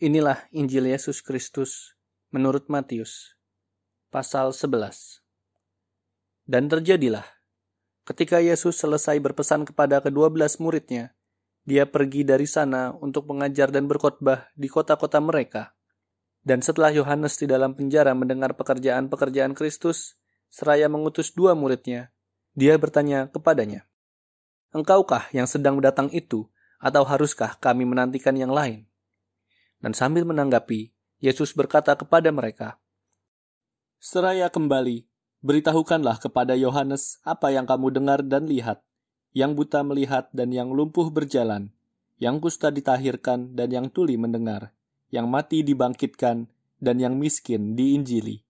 Inilah Injil Yesus Kristus menurut Matius pasal 11. Dan terjadilah ketika Yesus selesai berpesan kepada kedua belas muridnya, dia pergi dari sana untuk mengajar dan berkhotbah di kota-kota mereka. Dan setelah Yohanes di dalam penjara mendengar pekerjaan-pekerjaan Kristus, seraya mengutus dua muridnya, dia bertanya kepadanya, Engkaukah yang sedang datang itu, atau haruskah kami menantikan yang lain? Dan sambil menanggapi, Yesus berkata kepada mereka, Seraya kembali, beritahukanlah kepada Yohanes apa yang kamu dengar dan lihat, yang buta melihat dan yang lumpuh berjalan, yang kusta ditahirkan dan yang tuli mendengar, yang mati dibangkitkan dan yang miskin diinjili.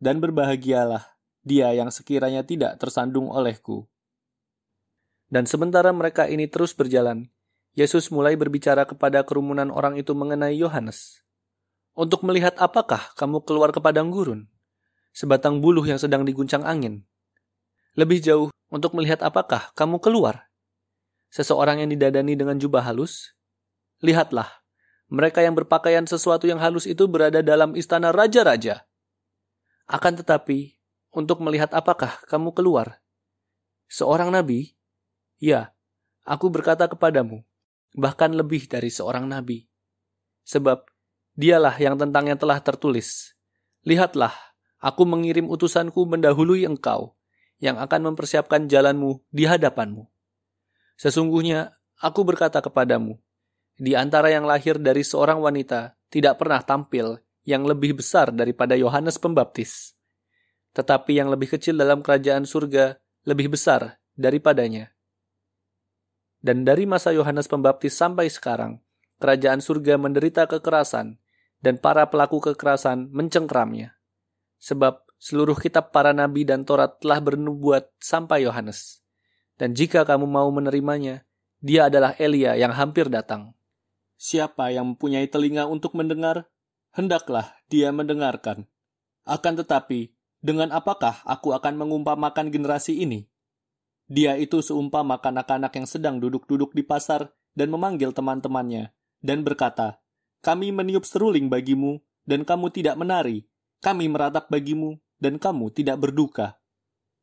Dan berbahagialah dia yang sekiranya tidak tersandung olehku. Dan sementara mereka ini terus berjalan, Yesus mulai berbicara kepada kerumunan orang itu mengenai Yohanes. Untuk melihat apakah kamu keluar ke padang gurun? Sebatang buluh yang sedang diguncang angin. Lebih jauh, untuk melihat apakah kamu keluar? Seseorang yang didadani dengan jubah halus? Lihatlah, mereka yang berpakaian sesuatu yang halus itu berada dalam istana raja-raja. Akan tetapi, untuk melihat apakah kamu keluar? Seorang nabi? Ya, aku berkata kepadamu, bahkan lebih dari seorang nabi. Sebab dialah yang tentangnya telah tertulis. Lihatlah, aku mengirim utusanku mendahului engkau, yang akan mempersiapkan jalanmu di hadapanmu. Sesungguhnya, aku berkata kepadamu, di antara yang lahir dari seorang wanita tidak pernah tampil yang lebih besar daripada Yohanes Pembaptis. Tetapi yang lebih kecil dalam kerajaan surga lebih besar daripadanya. Dan dari masa Yohanes Pembaptis sampai sekarang, kerajaan surga menderita kekerasan, dan para pelaku kekerasan mencengkramnya. Sebab seluruh kitab para nabi dan Taurat telah bernubuat sampai Yohanes. Dan jika kamu mau menerimanya, dia adalah Elia yang hampir datang. Siapa yang mempunyai telinga untuk mendengar, hendaklah dia mendengarkan. Akan tetapi, dengan apakah aku akan mengumpamakan generasi ini? Dia itu seumpama kanak-kanak yang sedang duduk-duduk di pasar dan memanggil teman-temannya, dan berkata, Kami meniup seruling bagimu, dan kamu tidak menari. Kami meratap bagimu, dan kamu tidak berduka.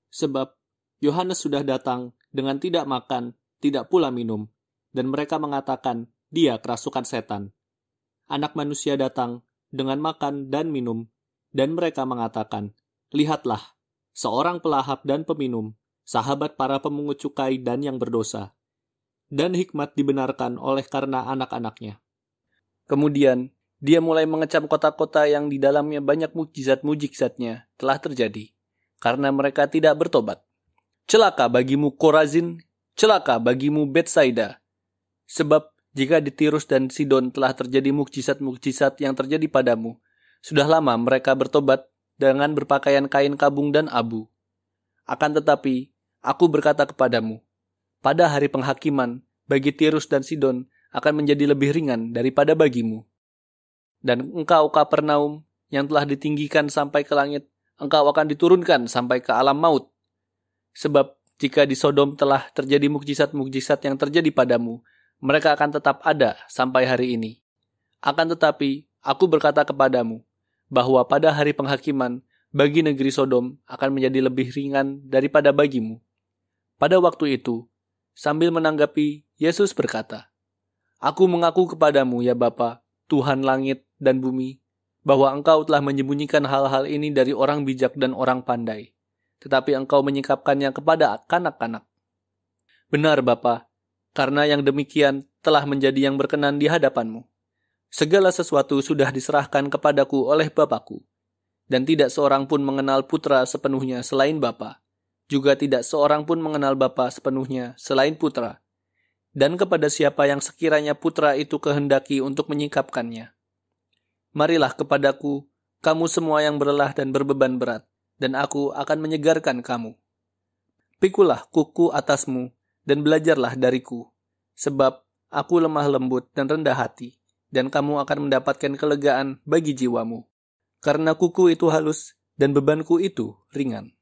Sebab Yohanes sudah datang dengan tidak makan, tidak pula minum, dan mereka mengatakan dia kerasukan setan. Anak manusia datang dengan makan dan minum, dan mereka mengatakan, Lihatlah, seorang pelahap dan peminum, sahabat para pemungut cukai dan yang berdosa, dan hikmat dibenarkan oleh karena anak-anaknya. Kemudian, dia mulai mengecam kota-kota yang di dalamnya banyak mukjizat-mujizatnya telah terjadi, karena mereka tidak bertobat. Celaka bagimu Korazin, celaka bagimu Betsaida, sebab jika di Tirus dan Sidon telah terjadi mukjizat-mukjizat yang terjadi padamu, sudah lama mereka bertobat dengan berpakaian kain kabung dan abu. Akan tetapi, Aku berkata kepadamu, pada hari penghakiman, bagi Tirus dan Sidon akan menjadi lebih ringan daripada bagimu. Dan engkau Kapernaum, yang telah ditinggikan sampai ke langit, engkau akan diturunkan sampai ke alam maut. Sebab jika di Sodom telah terjadi mukjizat-mukjizat yang terjadi padamu, mereka akan tetap ada sampai hari ini. Akan tetapi, aku berkata kepadamu, bahwa pada hari penghakiman, bagi negeri Sodom akan menjadi lebih ringan daripada bagimu. Pada waktu itu, sambil menanggapi, Yesus berkata, Aku mengaku kepadamu ya Bapa, Tuhan langit dan bumi, bahwa engkau telah menyembunyikan hal-hal ini dari orang bijak dan orang pandai, tetapi engkau menyikapkannya kepada kanak-kanak. Benar Bapa, karena yang demikian telah menjadi yang berkenan di hadapanmu. Segala sesuatu sudah diserahkan kepadaku oleh Bapakku, dan tidak seorang pun mengenal putra sepenuhnya selain Bapa, juga tidak seorang pun mengenal Bapa sepenuhnya selain Putra, dan kepada siapa yang sekiranya Putra itu kehendaki untuk menyingkapkannya. Marilah kepadaku, kamu semua yang berlelah dan berbeban berat, dan aku akan menyegarkan kamu. Pikulah kuku atasmu, dan belajarlah dariku, sebab aku lemah lembut dan rendah hati, dan kamu akan mendapatkan kelegaan bagi jiwamu. Karena kuku itu halus, dan bebanku itu ringan.